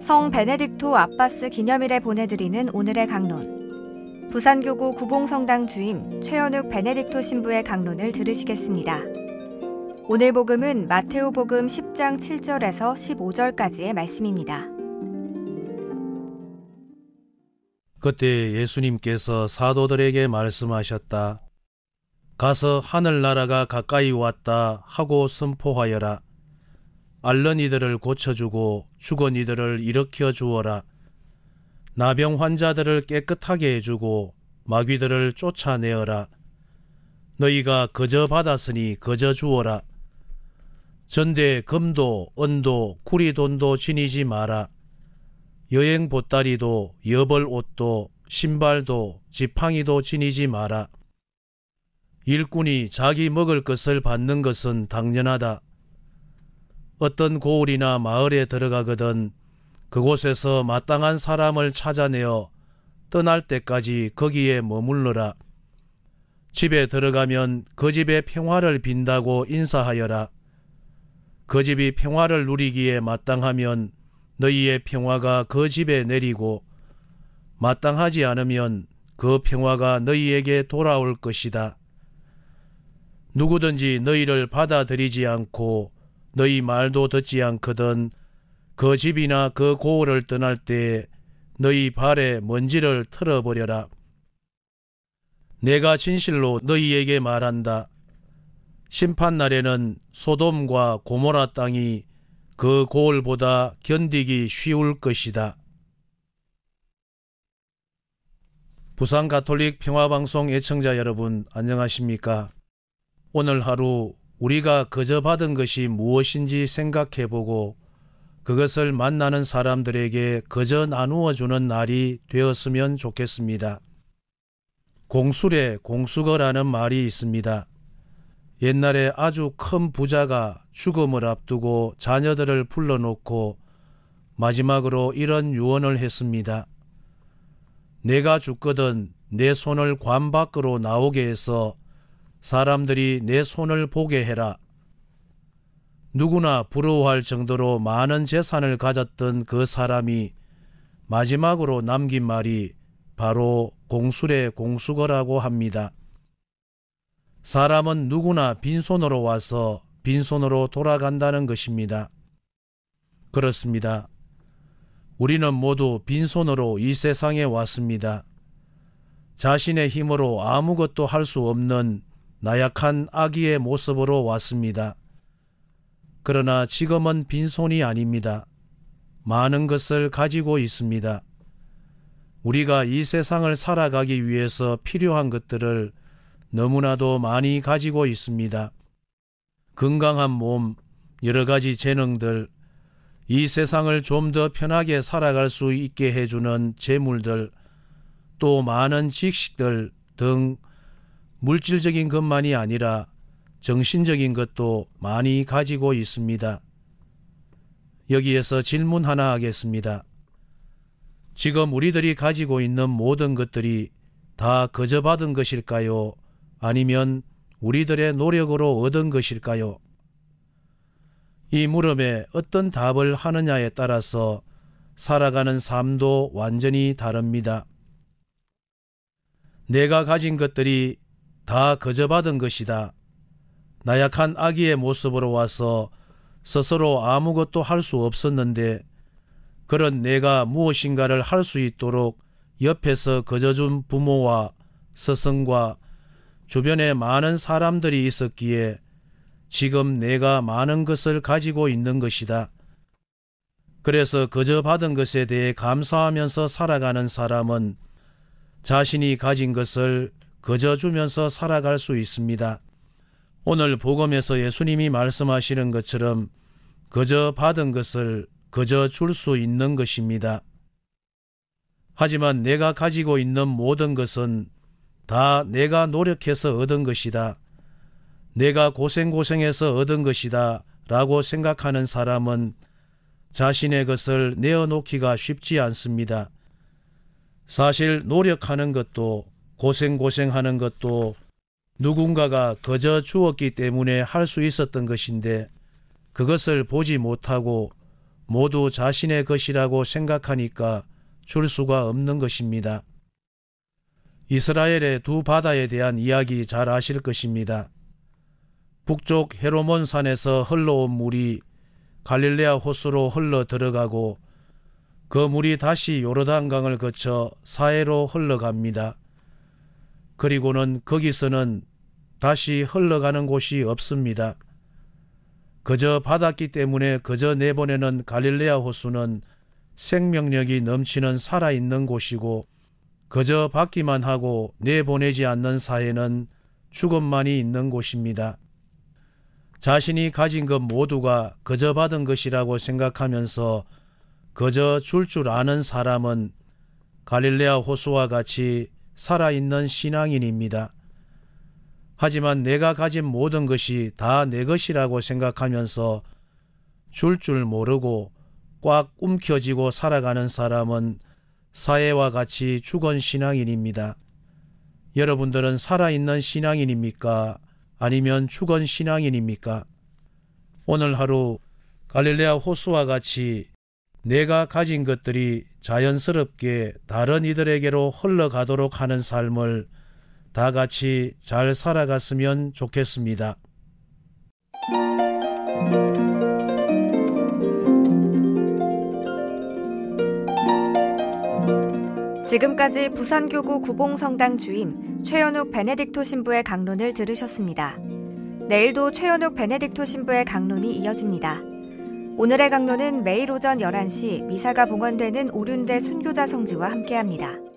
성 베네딕토 아빠스 기념일에 보내드리는 오늘의 강론. 부산교구 구봉성당 주임 최현욱 베네딕토 신부의 강론을 들으시겠습니다. 오늘 복음은 마테오 복음 10장 7절에서 15절까지의 말씀입니다. 그때 예수님께서 사도들에게 말씀하셨다. 가서 하늘나라가 가까이 왔다 하고 선포하여라. 앓는 이들을 고쳐주고 죽은 이들을 일으켜 주어라. 나병 환자들을 깨끗하게 해주고 마귀들을 쫓아내어라. 너희가 거저 받았으니 거저 주어라. 전대 금도, 은도, 구리돈도 지니지 마라. 여행 보따리도 여벌 옷도 신발도 지팡이도 지니지 마라. 일꾼이 자기 먹을 것을 받는 것은 당연하다. 어떤 고을이나 마을에 들어가거든 그곳에서 마땅한 사람을 찾아내어 떠날 때까지 거기에 머물러라. 집에 들어가면 그 집의 평화를 빈다고 인사하여라. 그 집이 평화를 누리기에 마땅하면 너희의 평화가 그 집에 내리고 마땅하지 않으면 그 평화가 너희에게 돌아올 것이다. 누구든지 너희를 받아들이지 않고 너희 말도 듣지 않거든 그 집이나 그 고을을 떠날 때에 너희 발에 먼지를 틀어버려라. 내가 진실로 너희에게 말한다. 심판날에는 소돔과 고모라 땅이 그 고을보다 견디기 쉬울 것이다. 부산 가톨릭 평화방송 애청자 여러분, 안녕하십니까? 오늘 하루 우리가 거저 받은 것이 무엇인지 생각해보고 그것을 만나는 사람들에게 거저 나누어주는 날이 되었으면 좋겠습니다. 공술에 공수거라는 말이 있습니다. 옛날에 아주 큰 부자가 죽음을 앞두고 자녀들을 불러놓고 마지막으로 이런 유언을 했습니다. 내가 죽거든 내 손을 관 밖으로 나오게 해서 사람들이 내 손을 보게 해라. 누구나 부러워할 정도로 많은 재산을 가졌던 그 사람이 마지막으로 남긴 말이 바로 공술의 공수거라고 합니다. 사람은 누구나 빈손으로 와서 빈손으로 돌아간다는 것입니다. 그렇습니다. 우리는 모두 빈손으로 이 세상에 왔습니다. 자신의 힘으로 아무것도 할 수 없는 나약한 아기의 모습으로 왔습니다. 그러나 지금은 빈손이 아닙니다. 많은 것을 가지고 있습니다. 우리가 이 세상을 살아가기 위해서 필요한 것들을 너무나도 많이 가지고 있습니다. 건강한 몸, 여러 가지 재능들, 이 세상을 좀 더 편하게 살아갈 수 있게 해주는 재물들, 또 많은 지식들 등 물질적인 것만이 아니라 정신적인 것도 많이 가지고 있습니다. 여기에서 질문 하나 하겠습니다. 지금 우리들이 가지고 있는 모든 것들이 다 거저받은 것일까요? 아니면 우리들의 노력으로 얻은 것일까요? 이 물음에 어떤 답을 하느냐에 따라서 살아가는 삶도 완전히 다릅니다. 내가 가진 것들이 다 거저받은 것이다. 나약한 아기의 모습으로 와서 스스로 아무것도 할 수 없었는데 그런 내가 무엇인가를 할 수 있도록 옆에서 거저준 부모와 스승과 주변에 많은 사람들이 있었기에 지금 내가 많은 것을 가지고 있는 것이다. 그래서 거저 받은 것에 대해 감사하면서 살아가는 사람은 자신이 가진 것을 거저 주면서 살아갈 수 있습니다. 오늘 복음에서 예수님이 말씀하시는 것처럼 거저 받은 것을 거저 줄 수 있는 것입니다. 하지만 내가 가지고 있는 모든 것은 다 내가 노력해서 얻은 것이다. 내가 고생고생해서 얻은 것이다. 라고 생각하는 사람은 자신의 것을 내어놓기가 쉽지 않습니다. 사실 노력하는 것도 고생고생하는 것도 누군가가 거저 주었기 때문에 할 수 있었던 것인데 그것을 보지 못하고 모두 자신의 것이라고 생각하니까 줄 수가 없는 것입니다. 이스라엘의 두 바다에 대한 이야기 잘 아실 것입니다. 북쪽 헤로몬 산에서 흘러온 물이 갈릴레아 호수로 흘러 들어가고 그 물이 다시 요르단강을 거쳐 사해로 흘러갑니다. 그리고는 거기서는 다시 흘러가는 곳이 없습니다. 그저 받았기 때문에 그저 내보내는 갈릴레아 호수는 생명력이 넘치는 살아있는 곳이고 그저 받기만 하고 내보내지 않는 사회는 죽음만이 있는 곳입니다. 자신이 가진 것 모두가 그저 받은 것이라고 생각하면서 그저 줄줄 줄 아는 사람은 갈릴레아 호수와 같이 살아있는 신앙인입니다. 하지만 내가 가진 모든 것이 다 내 것이라고 생각하면서 줄줄 줄 모르고 꽉 움켜쥐고 살아가는 사람은 사회와 같이 죽은 신앙인입니다. 여러분들은 살아있는 신앙인입니까? 아니면 죽은 신앙인입니까? 오늘 하루 갈릴레아 호수와 같이 내가 가진 것들이 자연스럽게 다른 이들에게로 흘러가도록 하는 삶을 다 같이 잘 살아갔으면 좋겠습니다. 지금까지 부산교구 구봉성당 주임 최현욱 베네딕토 신부의 강론을 들으셨습니다. 내일도 최현욱 베네딕토 신부의 강론이 이어집니다. 오늘의 강론은 매일 오전 11시 미사가 봉헌되는 오륜대 순교자 성지와 함께합니다.